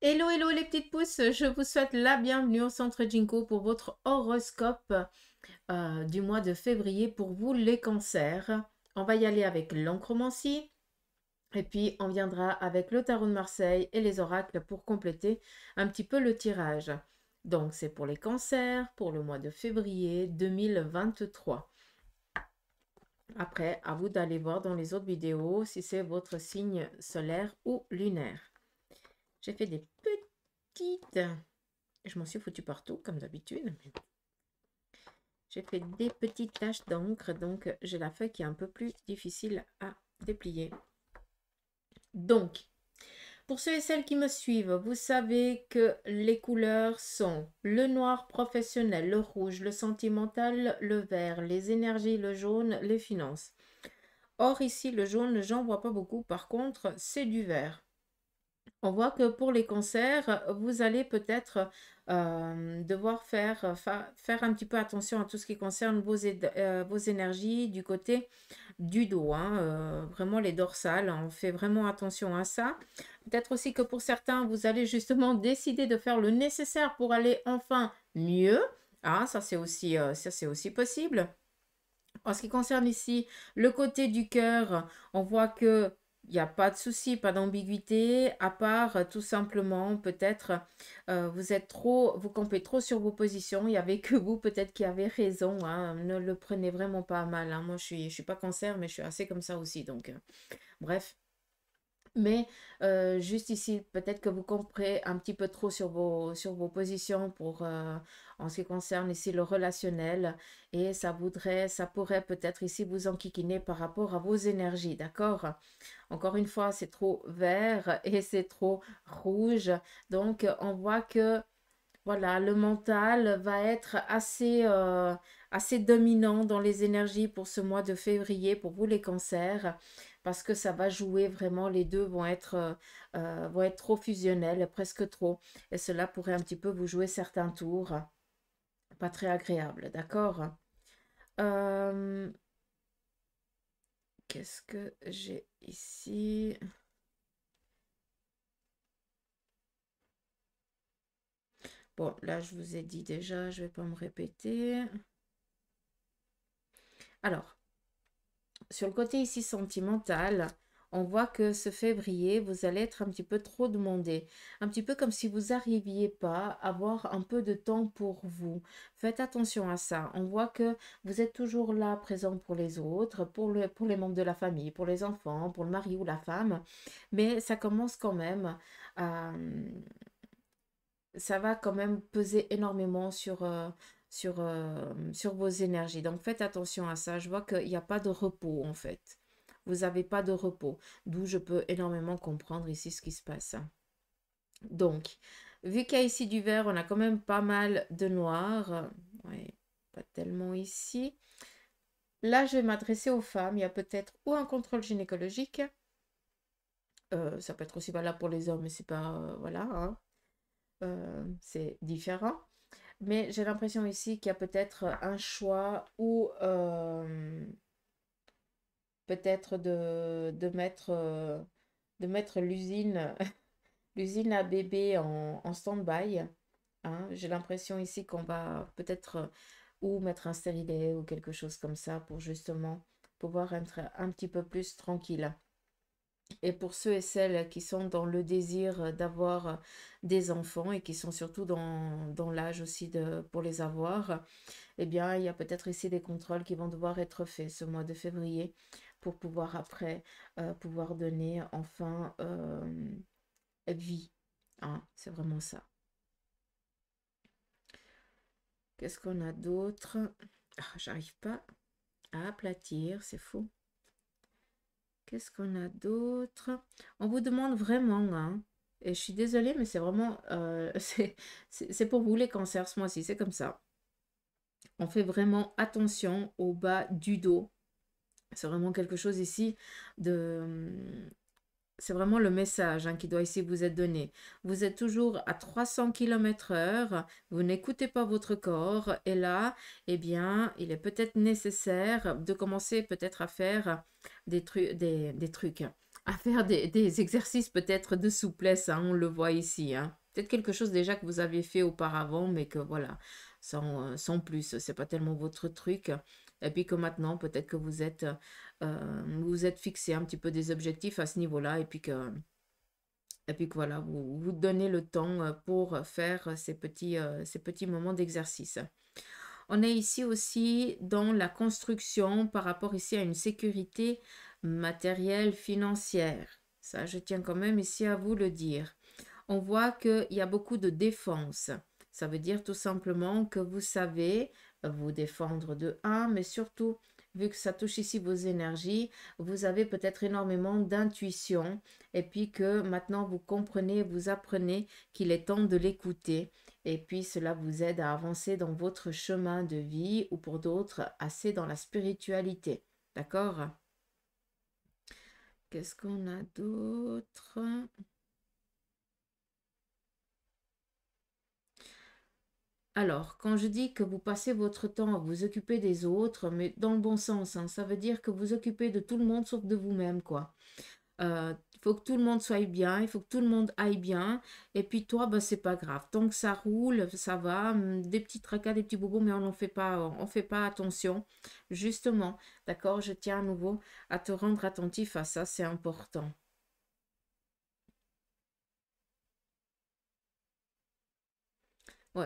Hello, hello les petites pouces, je vous souhaite la bienvenue au Centre Jinko pour votre horoscope euh, du mois de février pour vous les cancers. On va y aller avec l'encromancie et puis on viendra avec le tarot de Marseille et les oracles pour compléter un petit peu le tirage. Donc c'est pour les cancers pour le mois de février 2023. Après, à vous d'aller voir dans les autres vidéos si c'est votre signe solaire ou lunaire. J'ai fait des petites... Je m'en suis foutu partout, comme d'habitude. J'ai fait des petites taches d'encre, donc j'ai la feuille qui est un peu plus difficile à déplier. Donc, pour ceux et celles qui me suivent, vous savez que les couleurs sont le noir professionnel, le rouge, le sentimental, le vert, les énergies, le jaune, les finances. Or ici, le jaune, j'en vois pas beaucoup. Par contre, c'est du vert on voit que pour les concerts, vous allez peut-être euh, devoir faire, faire un petit peu attention à tout ce qui concerne vos, euh, vos énergies du côté du dos, hein, euh, vraiment les dorsales, hein, on fait vraiment attention à ça. Peut-être aussi que pour certains, vous allez justement décider de faire le nécessaire pour aller enfin mieux. Ah, ça c'est aussi, c'est aussi possible. En ce qui concerne ici le côté du cœur, on voit que il n'y a pas de souci, pas d'ambiguïté, à part euh, tout simplement peut-être euh, vous êtes trop, vous campez trop sur vos positions. Il n'y avait que vous peut-être qui avez raison. Hein. ne le prenez vraiment pas mal. Hein. Moi, je suis, je suis pas cancer, mais je suis assez comme ça aussi. Donc, euh, bref. Mais euh, juste ici, peut-être que vous comprenez un petit peu trop sur vos, sur vos positions pour, euh, en ce qui concerne ici le relationnel. Et ça voudrait, ça pourrait peut-être ici vous enquiquiner par rapport à vos énergies, d'accord Encore une fois, c'est trop vert et c'est trop rouge. Donc, on voit que, voilà, le mental va être assez... Euh, assez dominant dans les énergies pour ce mois de février pour vous les cancers parce que ça va jouer vraiment, les deux vont être, euh, euh, vont être trop fusionnels, presque trop. Et cela pourrait un petit peu vous jouer certains tours. Pas très agréable, d'accord euh, Qu'est-ce que j'ai ici Bon, là, je vous ai dit déjà, je ne vais pas me répéter. Alors, sur le côté ici sentimental, on voit que ce février, vous allez être un petit peu trop demandé. Un petit peu comme si vous n'arriviez pas à avoir un peu de temps pour vous. Faites attention à ça. On voit que vous êtes toujours là, présent pour les autres, pour, le, pour les membres de la famille, pour les enfants, pour le mari ou la femme. Mais ça commence quand même Ça va quand même peser énormément sur, euh, sur, euh, sur vos énergies. Donc faites attention à ça. Je vois qu'il n'y a pas de repos en fait. Vous n'avez pas de repos. D'où je peux énormément comprendre ici ce qui se passe. Donc, vu qu'il y a ici du vert, on a quand même pas mal de noir. pas tellement ici. Là, je vais m'adresser aux femmes. Il y a peut-être ou un contrôle gynécologique. Euh, ça peut être aussi valable pour les hommes, mais c'est pas... Euh, voilà. Hein. c'est différent. Mais j'ai l'impression ici qu'il y a peut-être euh, un choix ou peut-être de, mettre, euh, de mettre l'usine, l'usine à bébé en, stand-by. Hein. J'ai l'impression ici qu'on va peut-être euh, ou mettre un stérilet ou quelque chose comme ça pour justement pouvoir être un petit peu plus tranquille. Et pour ceux et celles qui sont dans le désir euh, d'avoir euh, des enfants et qui sont surtout dans, l'âge aussi de, pour les avoir, eh bien, il y a peut-être ici des contrôles qui vont devoir être faits ce mois de février pour pouvoir après euh, pouvoir donner enfin vie. Hein, c'est vraiment ça. Qu'est-ce qu'on a d'autre ah, J'arrive pas à aplatir, c'est faux. Qu'est-ce qu'on a d'autre On vous demande vraiment, hein, et je suis désolée, mais c'est vraiment, euh, c'est pour vous les cancers ce mois-ci, c'est comme ça. On fait vraiment attention au bas du dos. C'est vraiment quelque chose ici de, c'est vraiment le message hein, qui doit ici vous être donné. Vous êtes toujours à 300 km heure, vous n'écoutez pas votre corps et là, eh bien, il est peut-être nécessaire de commencer peut-être à faire des, trucs, des, trucs, à faire des, exercices peut-être de souplesse, hein, on le voit ici. Hein. Peut-être quelque chose déjà que vous avez fait auparavant, mais que voilà, sans, euh, sans plus, c'est pas tellement votre truc et puis que maintenant, peut-être que vous êtes, euh, euh, vous êtes fixé un petit peu des objectifs à ce niveau-là, et puis que, et puis que voilà, vous vous donnez le temps euh, pour faire ces petits, ces petits moments d'exercice. On est ici aussi dans la construction par rapport ici à une sécurité matérielle financière. Ça, je tiens quand même ici à vous le dire. On voit qu'il y a beaucoup de défense. Ça veut dire tout simplement que vous savez vous défendre de 1, mais surtout, vu que ça touche ici vos énergies, vous avez peut-être énormément d'intuition et puis que maintenant vous comprenez, vous apprenez qu'il est temps de l'écouter et puis cela vous aide à avancer dans votre chemin de vie ou pour d'autres, assez dans la spiritualité. D'accord Qu'est-ce qu'on a d'autre Alors, quand je dis que vous passez votre temps à vous occuper des autres, mais dans le bon sens, hein, ça veut dire que vous occupez de tout le monde sauf de vous-même, quoi. Euh, il faut que tout le monde soit bien, il faut que tout le monde aille bien, et puis toi, ben, c'est pas grave. Tant que ça roule, ça va, hum, des petits tracas, des petits bobos, mais on n'en fait pas, on fait pas attention. Justement, d'accord, je tiens à nouveau à te rendre attentif à ça, c'est important.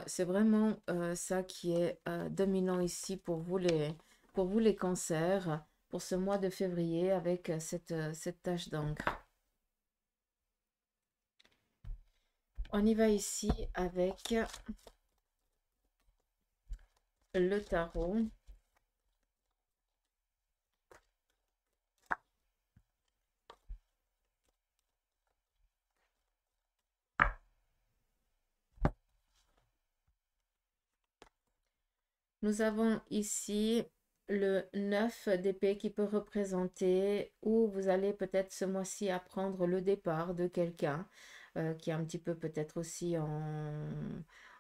c'est vraiment euh, ça qui est euh, dominant ici pour vous, les, pour cancers, pour ce mois de février avec euh, cette, cette tache d'encre. On y va ici avec le tarot. Nous avons ici le 9 d'épée qui peut représenter où vous allez peut-être ce mois-ci apprendre le départ de quelqu'un euh, qui est un petit peu peut-être aussi en,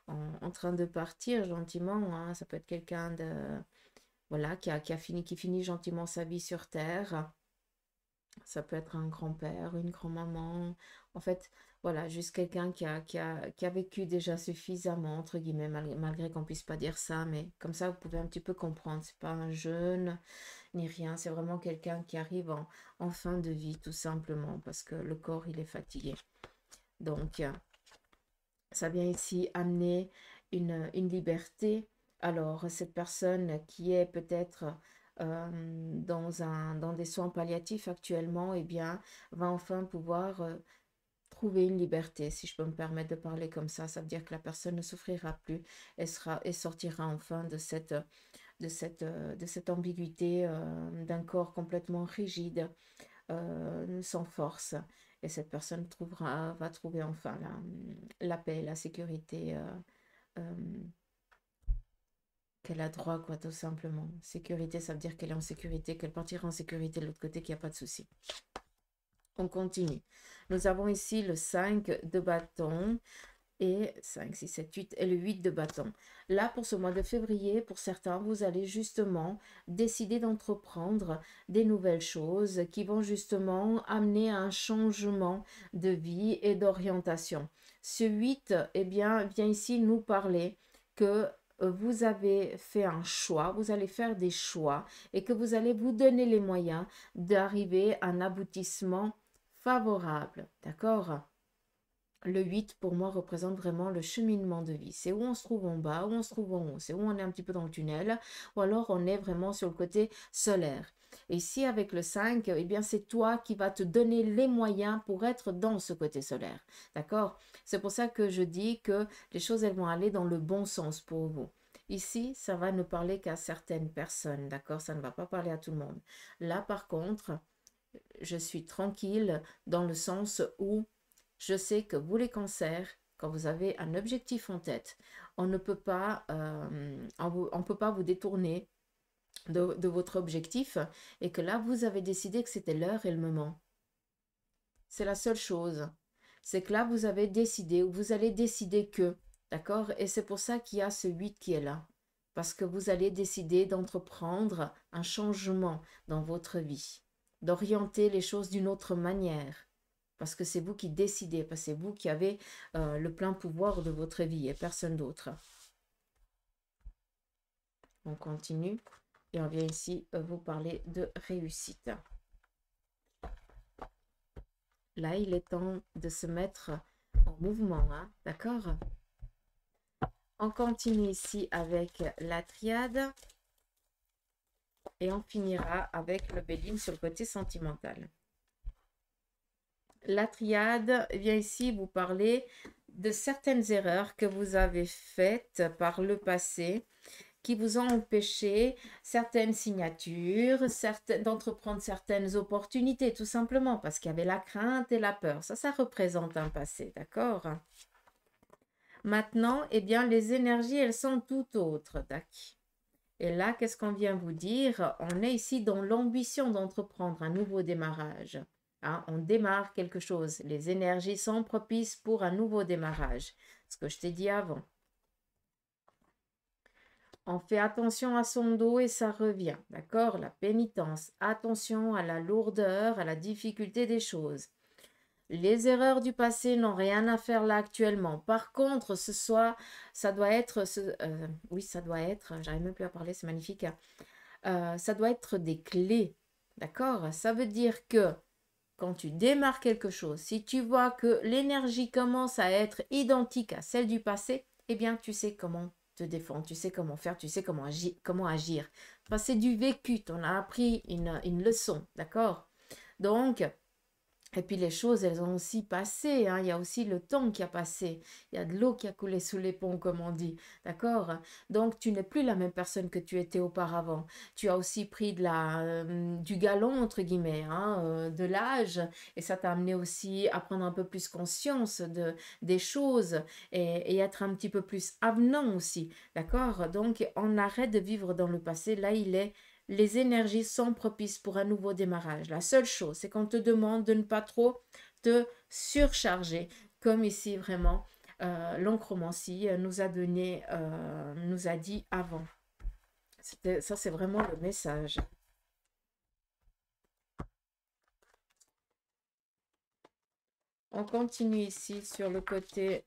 en, train de partir gentiment. Hein. Ça peut être quelqu'un de voilà qui a, fini qui finit gentiment sa vie sur terre. Ça peut être un grand-père, une grand-maman. En fait, voilà, juste quelqu'un qui a, vécu déjà suffisamment, entre guillemets, malgré qu'on puisse pas dire ça, mais comme ça, vous pouvez un petit peu comprendre. C'est pas un jeune ni rien, c'est vraiment quelqu'un qui arrive en, fin de vie, tout simplement, parce que le corps, il est fatigué. Donc, euh, ça vient ici amener une, liberté. Alors, cette personne qui est peut-être... Euh, dans, un, dans des soins palliatifs actuellement, eh bien, va enfin pouvoir euh, trouver une liberté, si je peux me permettre de parler comme ça. Ça veut dire que la personne ne souffrira plus et, sera, et sortira enfin de cette, de cette, de cette ambiguïté euh, d'un corps complètement rigide, euh, sans force. Et cette personne trouvera, va trouver enfin la, la paix, la sécurité euh, qu'elle a droit, quoi, tout simplement. Sécurité, ça veut dire qu'elle est en sécurité, qu'elle partira en sécurité de l'autre côté, qu'il n'y a pas de souci. On continue. Nous avons ici le 5 de bâton et 5, 6, 7, 8 et le 8 de bâton. Là, pour ce mois de février, pour certains, vous allez justement décider d'entreprendre des nouvelles choses qui vont justement amener à un changement de vie et d'orientation. Ce 8, eh bien, vient ici nous parler que euh, vous avez fait un choix, vous allez faire des choix et que vous allez vous donner les moyens d'arriver à un aboutissement favorable. D'accord le 8 pour moi représente vraiment le cheminement de vie. C'est où on se trouve en bas, où on se trouve en haut, c'est où on est un petit peu dans le tunnel, ou alors on est vraiment sur le côté solaire. ici, avec le 5, eh bien, c'est toi qui vas te donner les moyens pour être dans ce côté solaire. D'accord C'est pour ça que je dis que les choses, elles vont aller dans le bon sens pour vous. Ici, ça va ne parler qu'à certaines personnes, d'accord Ça ne va pas parler à tout le monde. Là, par contre, je suis tranquille dans le sens où je sais que vous les cancers, quand vous avez un objectif en tête, on ne peut pas, euh, on, peut pas vous détourner de, de, votre objectif et que là, vous avez décidé que c'était l'heure et le moment. C'est la seule chose. C'est que là, vous avez décidé ou vous allez décider que, d'accord Et c'est pour ça qu'il y a ce 8 qui est là. Parce que vous allez décider d'entreprendre un changement dans votre vie d'orienter les choses d'une autre manière. Parce que c'est vous qui décidez, parce que c'est vous qui avez euh, le plein pouvoir de votre vie et personne d'autre. On continue et on vient ici euh, vous parler de réussite. Là, il est temps de se mettre en mouvement, hein, d'accord On continue ici avec la triade. Et on finira avec le Béline sur le côté sentimental. La triade vient ici vous parler de certaines erreurs que vous avez faites par le passé qui vous ont empêché certaines signatures, d'entreprendre certaines opportunités, tout simplement, parce qu'il y avait la crainte et la peur. Ça, ça représente un passé, d'accord Maintenant, eh bien, les énergies, elles sont tout autres, d'accord et là, qu'est-ce qu'on vient vous dire On est ici dans l'ambition d'entreprendre un nouveau démarrage. Hein, on démarre quelque chose. Les énergies sont propices pour un nouveau démarrage. Ce que je t'ai dit avant. On fait attention à son dos et ça revient. D'accord La pénitence. Attention à la lourdeur, à la difficulté des choses. Les erreurs du passé n'ont rien à faire là actuellement. Par contre, ce soit, ça doit être, euh, oui, ça doit être, j'arrive même plus à parler, c'est magnifique. Euh, ça doit être des clés, d'accord Ça veut dire que quand tu démarres quelque chose, si tu vois que l'énergie commence à être identique à celle du passé, eh bien, tu sais comment te défendre, tu sais comment faire, tu sais comment, agir. Comment agir. c'est du vécu, on a appris une, une leçon, d'accord Donc, et puis les choses, elles ont aussi passé. Hein. Il y a aussi le temps qui a passé. Il y a de l'eau qui a coulé sous les ponts, comme on dit. D'accord Donc tu n'es plus la même personne que tu étais auparavant. Tu as aussi pris de la, euh, du galon, entre guillemets, hein, euh, de l'âge. Et ça t'a amené aussi à prendre un peu plus conscience de, des choses et, et être un petit peu plus avenant aussi. D'accord Donc on arrête de vivre dans le passé. Là, il est les énergies sont propices pour un nouveau démarrage. La seule chose, c'est qu'on te demande de ne pas trop te surcharger, comme ici vraiment euh, euh nous a donné, euh, nous a dit avant. Ça, c'est vraiment le message. On continue ici sur le côté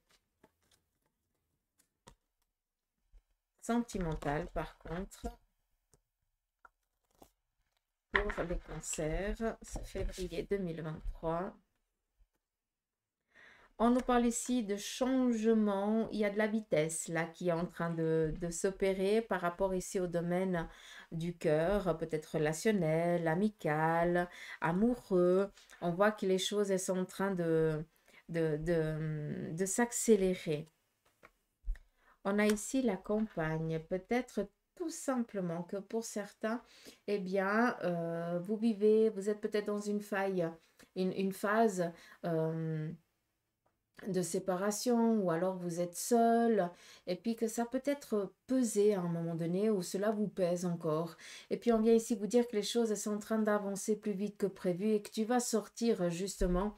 sentimental, par contre pour les cancers, février 2023. On nous parle ici de changement. Il y a de la vitesse là qui est en train de, s'opérer par rapport ici au domaine du cœur, peut-être relationnel, amical, amoureux. On voit que les choses elles sont en train de, de, de, s'accélérer. On a ici la campagne. Peut-être tout simplement que pour certains, eh bien, euh, vous vivez, vous êtes peut-être dans une faille, une, phase euh, de séparation, ou alors vous êtes seul, et puis que ça peut être pesé à un moment donné, ou cela vous pèse encore. Et puis on vient ici vous dire que les choses sont en train d'avancer plus vite que prévu et que tu vas sortir justement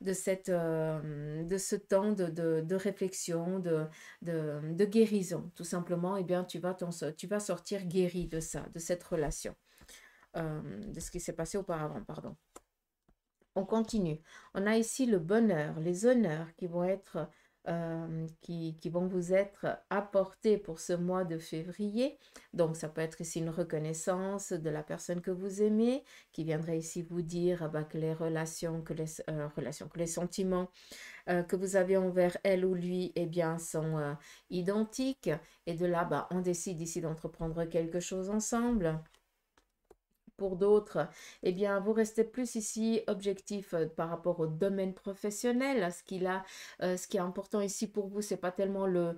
de, cette, euh, de ce temps de, réflexion, de, de, guérison, tout simplement, eh bien, tu vas, tu vas sortir guéri de ça, de cette relation, euh, de ce qui s'est passé auparavant, pardon. On continue. On a ici le bonheur, les honneurs qui vont être euh, qui, vont vous être apportés pour ce mois de février. Donc, ça peut être ici une reconnaissance de la personne que vous aimez, qui viendrait ici vous dire bah, que les relations, que les, euh, relations, que les sentiments euh, que vous avez envers elle ou lui, eh bien, sont identiques. Et de là, bah, on décide ici d'entreprendre quelque chose ensemble pour d'autres, eh bien, vous restez plus ici objectif euh, par rapport au domaine professionnel. Ce, qu'il a, euh, ce qui est important ici pour vous, ce n'est pas tellement le,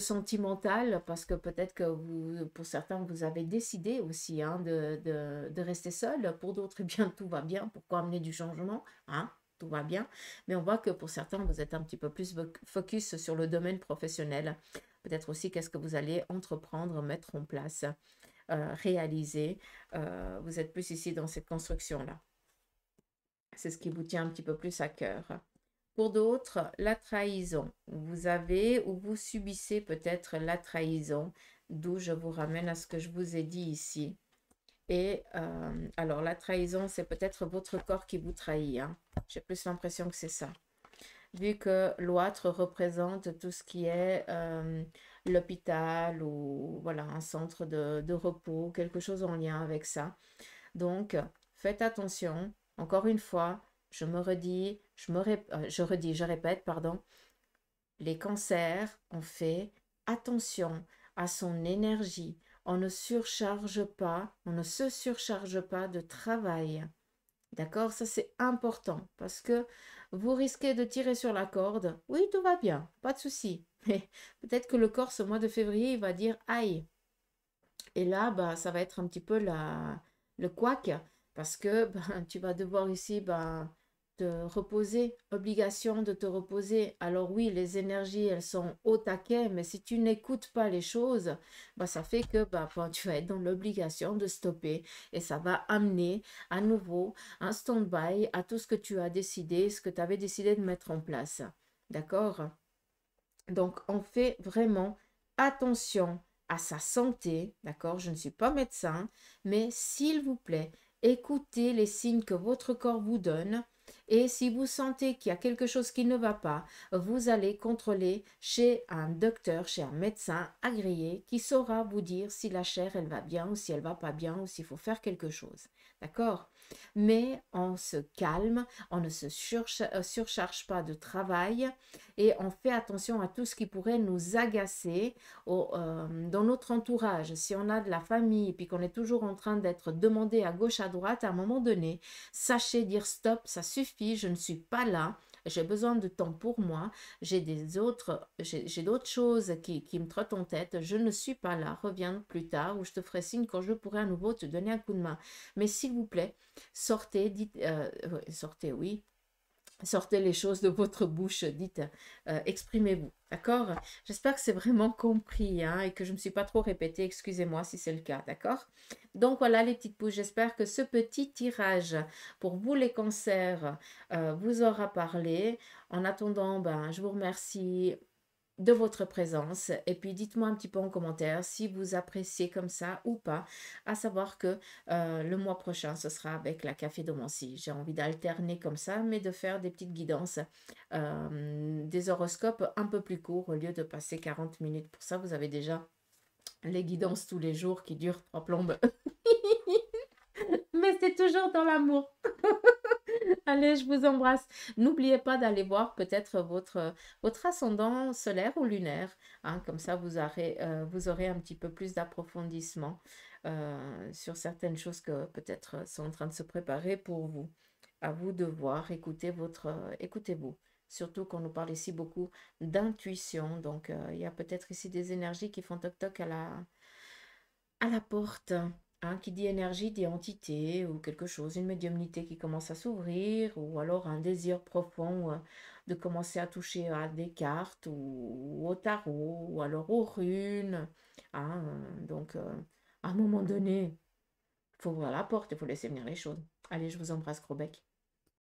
sentimental, parce que peut-être que vous, pour certains, vous avez décidé aussi hein, de, rester seul. Pour d'autres, eh bien, tout va bien. Pourquoi amener du changement hein? tout va bien. Mais on voit que pour certains, vous êtes un petit peu plus focus sur le domaine professionnel. Peut-être aussi qu'est-ce que vous allez entreprendre, mettre en place réaliser, euh, réalisé. Euh, vous êtes plus ici dans cette construction-là. C'est ce qui vous tient un petit peu plus à cœur. Pour d'autres, la trahison. Vous avez ou vous subissez peut-être la trahison, d'où je vous ramène à ce que je vous ai dit ici. Et euh, alors, la trahison, c'est peut-être votre corps qui vous trahit. Hein. J'ai plus l'impression que c'est ça vu que l'oître représente tout ce qui est euh, l'hôpital ou voilà, un centre de, de, repos, quelque chose en lien avec ça. Donc, faites attention. Encore une fois, je me redis, je, me ré... Euh, je redis, je répète, pardon, les cancers, on fait attention à son énergie. On ne surcharge pas, on ne se surcharge pas de travail. D'accord Ça, c'est important parce que vous risquez de tirer sur la corde. Oui, tout va bien, pas de souci. Mais peut-être que le corps, ce mois de février, il va dire aïe. Et là, bah, ça va être un petit peu la, le couac parce que bah, tu vas devoir ici bah, te reposer, obligation de te reposer. Alors oui, les énergies, elles sont au taquet, mais si tu n'écoutes pas les choses, bah, ça fait que bah, tu vas être dans l'obligation de stopper et ça va amener à nouveau un stand-by à tout ce que tu as décidé, ce que tu avais décidé de mettre en place. D'accord Donc, on fait vraiment attention à sa santé, d'accord Je ne suis pas médecin, mais s'il vous plaît, écoutez les signes que votre corps vous donne et si vous sentez qu'il y a quelque chose qui ne va pas, vous allez contrôler chez un docteur, chez un médecin agréé qui saura vous dire si la chair, elle va bien ou si elle va pas bien ou s'il faut faire quelque chose. D'accord mais on se calme, on ne se euh, surcharge pas de travail et on fait attention à tout ce qui pourrait nous agacer euh, dans notre entourage. Si on a de la famille et puis qu'on est toujours en train d'être demandé à gauche, à droite, à un moment donné, sachez dire stop, ça suffit, je ne suis pas là, j'ai besoin de temps pour moi, j'ai des autres, j'ai d'autres choses qui, me trottent en tête, je ne suis pas là, reviens plus tard ou je te ferai signe quand je pourrai à nouveau te donner un coup de main. Mais s'il vous plaît, sortez, dites, euh, sortez, oui, Sortez les choses de votre bouche, dites, euh, exprimez-vous. D'accord J'espère que c'est vraiment compris hein, et que je ne me suis pas trop répétée. Excusez-moi si c'est le cas. D'accord Donc voilà les petites pouces. J'espère que ce petit tirage pour vous les cancers euh, vous aura parlé. En attendant, ben, je vous remercie de votre présence. Et puis dites-moi un petit peu en commentaire si vous appréciez comme ça ou pas. À savoir que euh, le mois prochain, ce sera avec la café Mancy. J'ai envie d'alterner comme ça, mais de faire des petites guidances, euh, des horoscopes un peu plus courts au lieu de passer 40 minutes. Pour ça, vous avez déjà les guidances tous les jours qui durent en plombes. mais c'est toujours dans l'amour. Allez, je vous embrasse. N'oubliez pas d'aller voir peut-être votre, euh, votre ascendant solaire ou lunaire. Hein, comme ça, vous aurez, euh, vous aurez un petit peu plus d'approfondissement euh, sur certaines choses que peut-être sont en train de se préparer pour vous. À vous de voir, écoutez votre, écoutez-vous. Surtout qu'on nous parle ici beaucoup d'intuition. Donc, il y a peut-être ici des énergies qui font toc-toc à la, à la porte. Hein, qui dit énergie dit entité ou quelque chose, une médiumnité qui commence à s'ouvrir ou alors un désir profond euh, de commencer à toucher à des cartes ou, au tarot ou alors aux runes. Hein, euh, donc, euh, à un moment donné, il faut ouvrir la porte, il faut laisser venir les choses. Allez, je vous embrasse, gros bec.